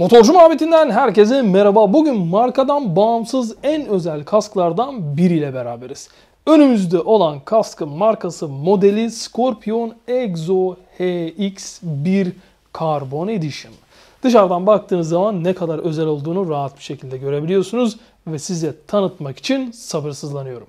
Motorcu Muhammetinden herkese merhaba. Bugün markadan bağımsız en özel kasklardan biriyle beraberiz. Önümüzde olan kaskın markası modeli Scorpion Exo HX1 Carbon Edition. Dışarıdan baktığınız zaman ne kadar özel olduğunu rahat bir şekilde görebiliyorsunuz ve size tanıtmak için sabırsızlanıyorum.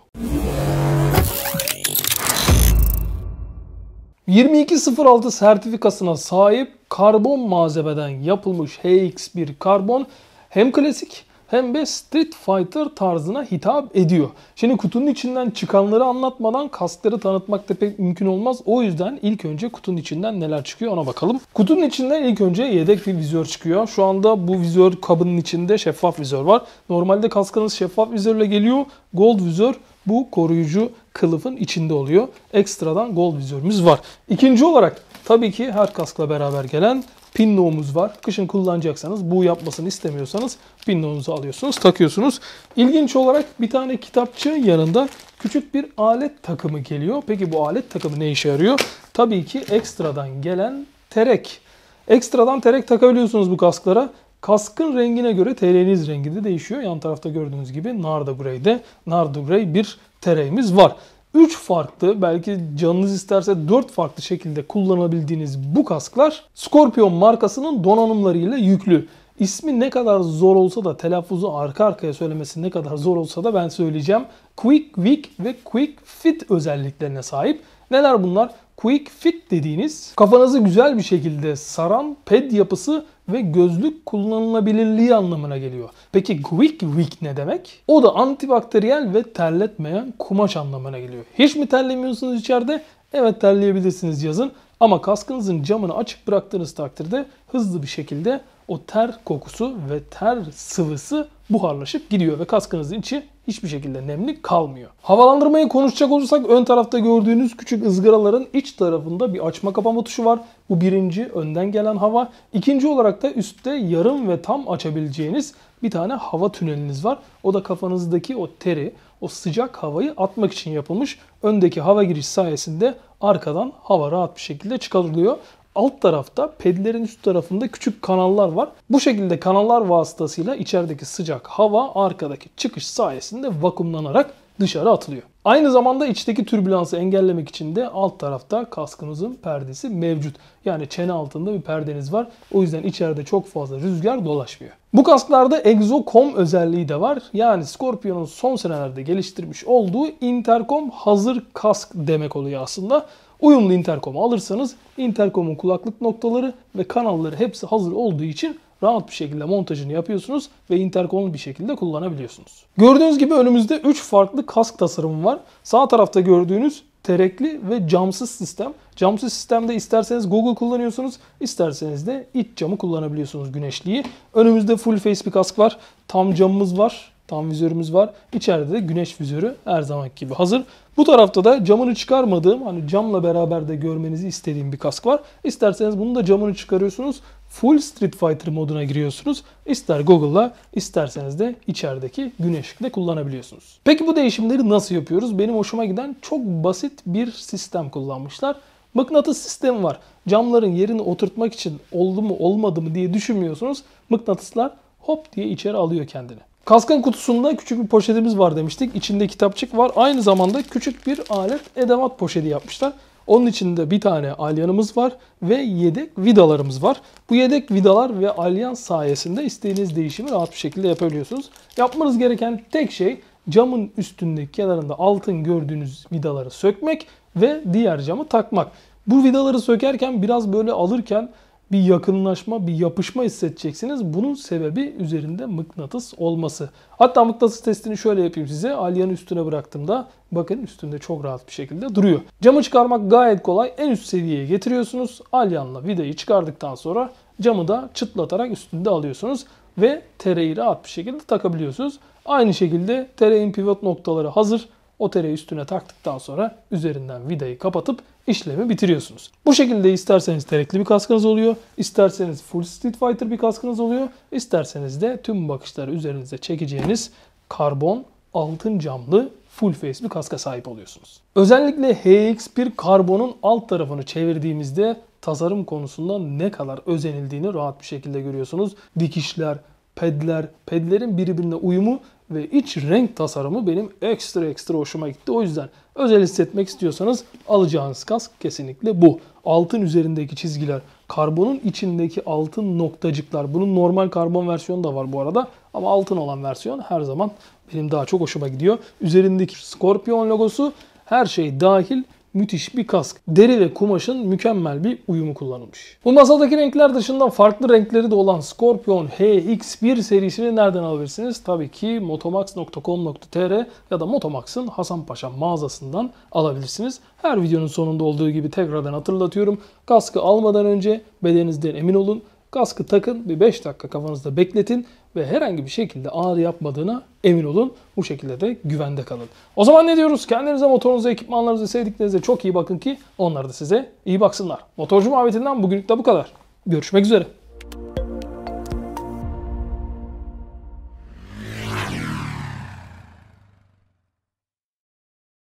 2206 sertifikasına sahip karbon malzemeden yapılmış HX bir karbon hem klasik hem de Street Fighter tarzına hitap ediyor. Şimdi kutunun içinden çıkanları anlatmadan kaskları tanıtmak da pek mümkün olmaz. O yüzden ilk önce kutunun içinden neler çıkıyor ona bakalım. Kutunun içinden ilk önce yedek bir vizör çıkıyor. Şu anda bu vizör kabının içinde şeffaf vizör var. Normalde kaskınız şeffaf vizörle geliyor. Gold vizör bu koruyucu kılıfın içinde oluyor. Ekstradan gold vizörümüz var. İkinci olarak Tabii ki her kaskla beraber gelen pinloğumuz var. Kışın kullanacaksanız, bu yapmasını istemiyorsanız pinloğunuzu alıyorsunuz, takıyorsunuz. İlginç olarak bir tane kitapçı yanında küçük bir alet takımı geliyor. Peki bu alet takımı ne işe yarıyor? Tabii ki ekstradan gelen terek. Ekstradan terek takabiliyorsunuz bu kasklara. Kaskın rengine göre tereniz rengi de değişiyor. Yan tarafta gördüğünüz gibi Narda Grey'de Narda Grey bir tereğimiz var. 3 farklı belki canınız isterse 4 farklı şekilde kullanabildiğiniz bu kasklar Scorpion markasının donanımlarıyla yüklü. İsmi ne kadar zor olsa da telaffuzu arka arkaya söylemesi ne kadar zor olsa da ben söyleyeceğim. Quick Week ve Quick Fit özelliklerine sahip. Neler bunlar? Quick Fit dediğiniz kafanızı güzel bir şekilde saran ped yapısı ve gözlük kullanılabilirliği anlamına geliyor. Peki quick wick ne demek? O da antibakteriyel ve terletmeyen kumaş anlamına geliyor. Hiç mi terlemiyorsunuz içeride? Evet terleyebilirsiniz yazın ama kaskınızın camını açık bıraktığınız takdirde hızlı bir şekilde o ter kokusu ve ter sıvısı buharlaşıp gidiyor ve kaskınızın içi hiçbir şekilde nemli kalmıyor. Havalandırmayı konuşacak olursak ön tarafta gördüğünüz küçük ızgaraların iç tarafında bir açma kapama tuşu var. Bu birinci önden gelen hava. İkinci olarak da üstte yarım ve tam açabileceğiniz bir tane hava tüneliniz var. O da kafanızdaki o teri, o sıcak havayı atmak için yapılmış. Öndeki hava giriş sayesinde arkadan hava rahat bir şekilde çıkarılıyor. Alt tarafta pedlerin üst tarafında küçük kanallar var. Bu şekilde kanallar vasıtasıyla içerideki sıcak hava arkadaki çıkış sayesinde vakumlanarak dışarı atılıyor. Aynı zamanda içteki türbülansı engellemek için de alt tarafta kaskınızın perdesi mevcut. Yani çene altında bir perdeniz var. O yüzden içeride çok fazla rüzgar dolaşmıyor. Bu kasklarda Exocom özelliği de var. Yani Scorpion'un son senelerde geliştirmiş olduğu intercom hazır kask demek oluyor aslında. Uyumlu Intercom'u alırsanız intercom'un kulaklık noktaları ve kanalları hepsi hazır olduğu için rahat bir şekilde montajını yapıyorsunuz ve intercom'u bir şekilde kullanabiliyorsunuz. Gördüğünüz gibi önümüzde 3 farklı kask tasarımı var. Sağ tarafta gördüğünüz terekli ve camsız sistem. Camsız sistemde isterseniz Google kullanıyorsunuz, isterseniz de iç camı kullanabiliyorsunuz güneşliği. Önümüzde full face bir kask var. Tam camımız var. Tam vizörümüz var. İçeride de güneş vizörü her zamanki gibi hazır. Bu tarafta da camını çıkarmadığım hani camla beraber de görmenizi istediğim bir kask var. İsterseniz bunu da camını çıkarıyorsunuz. Full Street Fighter moduna giriyorsunuz. İster Google'la isterseniz de içerideki güneşlikle kullanabiliyorsunuz. Peki bu değişimleri nasıl yapıyoruz? Benim hoşuma giden çok basit bir sistem kullanmışlar. Mıknatıs sistemi var. Camların yerini oturtmak için oldu mu olmadı mı diye düşünmüyorsunuz. Mıknatıslar hop diye içeri alıyor kendini. Kaskın kutusunda küçük bir poşetimiz var demiştik. İçinde kitapçık var. Aynı zamanda küçük bir alet edevat poşeti yapmışlar. Onun içinde bir tane alyanımız var ve yedek vidalarımız var. Bu yedek vidalar ve alyan sayesinde istediğiniz değişimi rahat bir şekilde yapabiliyorsunuz. Yapmanız gereken tek şey camın üstündeki kenarında altın gördüğünüz vidaları sökmek ve diğer camı takmak. Bu vidaları sökerken biraz böyle alırken bir yakınlaşma, bir yapışma hissedeceksiniz. Bunun sebebi üzerinde mıknatıs olması. Hatta mıknatıs testini şöyle yapayım size. Alyanı üstüne bıraktığımda bakın üstünde çok rahat bir şekilde duruyor. Camı çıkarmak gayet kolay. En üst seviyeye getiriyorsunuz. Alyanla vidayı çıkardıktan sonra camı da çıtlatarak üstünde alıyorsunuz ve tereyi rahat bir şekilde takabiliyorsunuz. Aynı şekilde tereyin pivot noktaları hazır. O tereyi üstüne taktıktan sonra üzerinden vidayı kapatıp işlemi bitiriyorsunuz. Bu şekilde isterseniz terekli bir kaskınız oluyor, isterseniz full Street Fighter bir kaskınız oluyor, isterseniz de tüm bakışları üzerinize çekeceğiniz karbon altın camlı full face bir kaska sahip oluyorsunuz. Özellikle HX1 karbonun alt tarafını çevirdiğimizde tasarım konusunda ne kadar özenildiğini rahat bir şekilde görüyorsunuz. Dikişler, pedler, pedlerin birbirine uyumu ve iç renk tasarımı benim ekstra ekstra hoşuma gitti. O yüzden özel hissetmek istiyorsanız alacağınız kask kesinlikle bu. Altın üzerindeki çizgiler, karbonun içindeki altın noktacıklar. Bunun normal karbon versiyonu da var bu arada. Ama altın olan versiyon her zaman benim daha çok hoşuma gidiyor. Üzerindeki Scorpion logosu her şey dahil müthiş bir kask. Deri ve kumaşın mükemmel bir uyumu kullanılmış. Bu masadaki renkler dışında farklı renkleri de olan Scorpion HX1 serisini nereden alabilirsiniz? Tabii ki motomax.com.tr ya da Motomax'ın Hasan Paşa mağazasından alabilirsiniz. Her videonun sonunda olduğu gibi tekrardan hatırlatıyorum. Kaskı almadan önce bedeninizden emin olun Kaskı takın bir 5 dakika kafanızda bekletin ve herhangi bir şekilde ağrı yapmadığına emin olun. Bu şekilde de güvende kalın. O zaman ne diyoruz? Kendinize, motorunuza, ekipmanlarınıza, sevdiklerinize çok iyi bakın ki onlar da size iyi baksınlar. Motorcu muhabbetinden bugünlük de bu kadar. Görüşmek üzere.